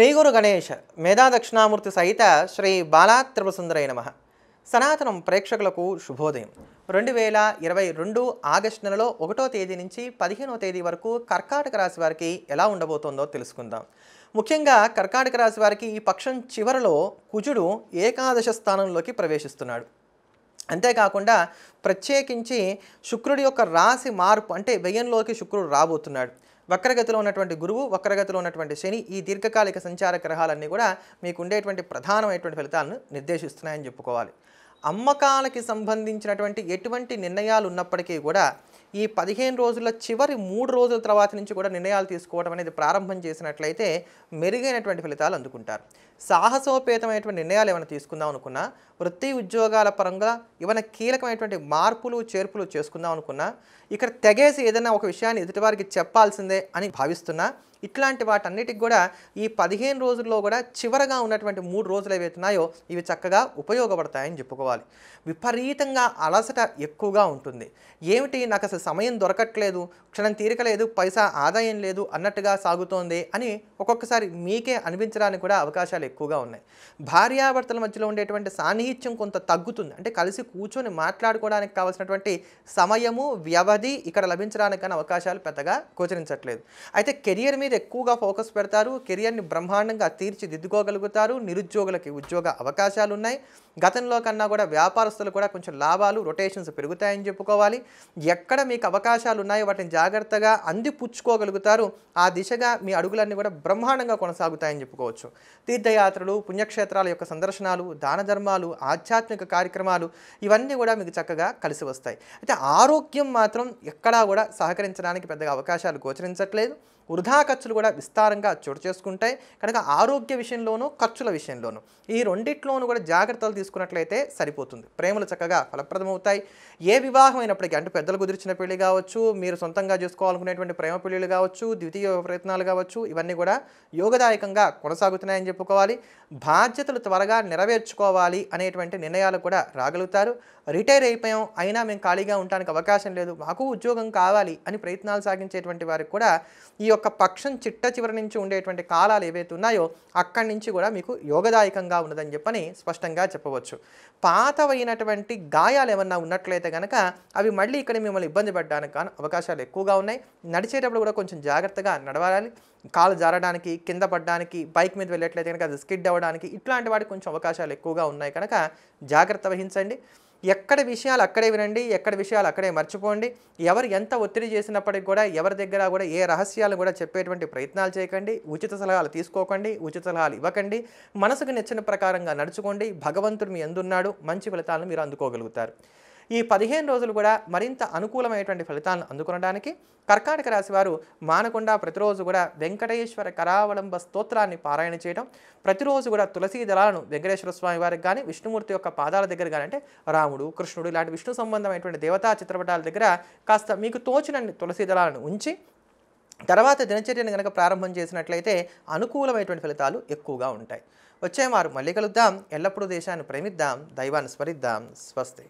శ్రీ గురు గణేష్ మేధా దక్షిణామూర్తి సహిత శ్రీ బాలాత్రిపసుందరై నమ సనాతనం ప్రేక్షకులకు శుభోదయం రెండు వేల ఇరవై రెండు ఆగస్టు నెలలో ఒకటో తేదీ నుంచి పదిహేనో తేదీ వరకు కర్కాటక రాశి వారికి ఎలా ఉండబోతోందో తెలుసుకుందాం ముఖ్యంగా కర్కాటక రాశి వారికి ఈ పక్షం చివరలో కుజుడు ఏకాదశ స్థానంలోకి ప్రవేశిస్తున్నాడు అంతేకాకుండా ప్రత్యేకించి శుక్రుడి యొక్క రాశి మార్పు అంటే వ్యయంలోకి శుక్రుడు రాబోతున్నాడు వక్రగతిలో ఉన్నటువంటి గురువు వక్రగతిలో ఉన్నటువంటి శని ఈ దీర్ఘకాలిక సంచార గ్రహాలన్నీ కూడా మీకు ఉండేటువంటి ప్రధానమైనటువంటి ఫలితాలను నిర్దేశిస్తున్నాయని చెప్పుకోవాలి అమ్మకాలకి సంబంధించినటువంటి ఎటువంటి నిర్ణయాలు ఉన్నప్పటికీ కూడా ఈ పదిహేను రోజుల చివరి మూడు రోజుల తర్వాత నుంచి కూడా నిర్ణయాలు తీసుకోవడం అనేది ప్రారంభం చేసినట్లయితే మెరుగైనటువంటి ఫలితాలు అందుకుంటారు సాహసోపేతమైనటువంటి నిర్ణయాలు ఏమైనా తీసుకుందాం అనుకున్నా వృత్తి ఉద్యోగాల పరంగా ఏమైనా కీలకమైనటువంటి మార్పులు చేర్పులు చేసుకుందాం అనుకున్నా ఇక్కడ తెగేసి ఏదైనా ఒక విషయాన్ని ఎదుటివారికి చెప్పాల్సిందే అని భావిస్తున్నా ఇట్లాంటి వాటన్నిటికి కూడా ఈ పదిహేను రోజుల్లో కూడా చివరగా ఉన్నటువంటి మూడు రోజులు ఏవైతున్నాయో ఇవి చక్కగా ఉపయోగపడతాయని చెప్పుకోవాలి విపరీతంగా అలసట ఎక్కువగా ఉంటుంది ఏమిటి నాకు అసలు సమయం దొరకట్లేదు క్షణం తీరకలేదు పైసా ఆదాయం లేదు అన్నట్టుగా సాగుతోంది అని ఒక్కొక్కసారి మీకే అనిపించడానికి కూడా అవకాశాలు ఎక్కువగా ఉన్నాయి భార్యాభర్తల మధ్యలో ఉండేటువంటి సాన్నిహిత్యం కొంత తగ్గుతుంది అంటే కలిసి కూర్చొని మాట్లాడుకోవడానికి కావాల్సినటువంటి సమయము వ్యవధి ఇక్కడ లభించడానికి కానీ అవకాశాలు పెద్దగా గోచరించట్లేదు అయితే కెరియర్ మీద ఎక్కువగా ఫోకస్ పెడతారు కెరియర్ని బ్రహ్మాండంగా తీర్చిదిద్దుకోగలుగుతారు నిరుద్యోగులకి ఉద్యోగ అవకాశాలు ఉన్నాయి గతంలో కన్నా కూడా వ్యాపారస్తులు కూడా కొంచెం లాభాలు రొటేషన్స్ పెరుగుతాయని చెప్పుకోవాలి ఎక్కడ మీకు అవకాశాలు ఉన్నాయో వాటిని జాగ్రత్తగా అందిపుచ్చుకోగలుగుతారు ఆ దిశగా మీ అడుగులన్నీ కూడా బ్రహ్మాండంగా కొనసాగుతాయని చెప్పుకోవచ్చు తీర్థయాత్ర తీర్థయాత్రలు పుణ్యక్షేత్రాల యొక్క సందర్శనాలు దాన ధర్మాలు ఆధ్యాత్మిక కార్యక్రమాలు ఇవన్నీ కూడా మీకు చక్కగా కలిసి వస్తాయి అయితే ఆరోగ్యం మాత్రం ఎక్కడా కూడా సహకరించడానికి పెద్దగా అవకాశాలు గోచరించట్లేదు వృధా ఖర్చులు కూడా విస్తారంగా చోటు చేసుకుంటాయి కనుక ఆరోగ్య విషయంలోనూ ఖర్చుల విషయంలోనూ ఈ రెండిట్లోనూ కూడా జాగ్రత్తలు తీసుకున్నట్లయితే సరిపోతుంది ప్రేమలు చక్కగా ఫలప్రదమవుతాయి ఏ వివాహం అయినప్పటికీ అంటే పెద్దలు కుదిర్చిన పెళ్లి కావచ్చు మీరు సొంతంగా చేసుకోవాలనుకునేటువంటి ప్రేమ పెళ్లిలు కావచ్చు ద్వితీయ ప్రయత్నాలు కావచ్చు ఇవన్నీ కూడా యోగదాయకంగా కొనసాగుతున్నాయని చెప్పుకోవాలి బాధ్యతలు త్వరగా నెరవేర్చుకోవాలి అనేటువంటి నిర్ణయాలు కూడా రాగలుగుతారు రిటైర్ అయిపోయాం అయినా మేము ఖాళీగా ఉండడానికి అవకాశం లేదు మాకు ఉద్యోగం కావాలి అని ప్రయత్నాలు సాగించేటువంటి వారికి కూడా ఈ యొక్క యొక్క పక్షం చిట్ట చివరి నుంచి ఉండేటువంటి కాలాలు ఏవైతే ఉన్నాయో అక్కడి నుంచి కూడా మీకు యోగదాయకంగా ఉన్నదని చెప్పని స్పష్టంగా చెప్పవచ్చు పాతవైనటువంటి గాయాలు ఏమన్నా ఉన్నట్లయితే కనుక అవి మళ్ళీ ఇక్కడ మిమ్మల్ని ఇబ్బంది పడడానికి అవకాశాలు ఎక్కువగా ఉన్నాయి నడిచేటప్పుడు కూడా కొంచెం జాగ్రత్తగా నడవాలి కాలు జారడానికి కింద పడడానికి బైక్ మీద వెళ్ళట్లయితే కనుక అది స్కిడ్ అవ్వడానికి ఇట్లాంటి వాటికి కొంచెం అవకాశాలు ఎక్కువగా ఉన్నాయి కనుక జాగ్రత్త వహించండి ఎక్కడ విషయాలు అక్కడే వినండి ఎక్కడ విషయాలు అక్కడే మర్చిపోండి ఎవరు ఎంత ఒత్తిడి చేసినప్పటికి కూడా ఎవరి దగ్గర కూడా ఏ రహస్యాలు కూడా చెప్పేటువంటి ప్రయత్నాలు చేయకండి ఉచిత సలహాలు తీసుకోకండి ఉచిత సలహాలు ఇవ్వకండి మనసుకు నచ్చిన ప్రకారంగా నడుచుకోండి భగవంతుడు మీ ఎందున్నాడు మంచి ఫలితాలను మీరు అందుకోగలుగుతారు ఈ పదిహేను రోజులు కూడా మరింత అనుకూలమైనటువంటి ఫలితాలను అందుకునడానికి కర్కాటక రాశి వారు మానకుండా ప్రతిరోజు కూడా వెంకటేశ్వర కరావలంబ స్తోత్రాన్ని పారాయణ చేయడం ప్రతిరోజు కూడా తులసీ దళాలను వెంకటేశ్వర స్వామి వారికి కానీ విష్ణుమూర్తి యొక్క పాదాల దగ్గర కానీ అంటే రాముడు కృష్ణుడు ఇలాంటి విష్ణు సంబంధమైనటువంటి దేవతా చిత్రపటాల దగ్గర కాస్త మీకు తోచిన తులసీ దళాలను ఉంచి తర్వాత దినచర్యను కనుక ప్రారంభం చేసినట్లయితే అనుకూలమైనటువంటి ఫలితాలు ఎక్కువగా ఉంటాయి వచ్చేవారు మళ్ళీ కలుద్దాం ఎల్లప్పుడూ దేశాన్ని ప్రేమిద్దాం దైవాన్ని స్మరిద్దాం స్వస్తి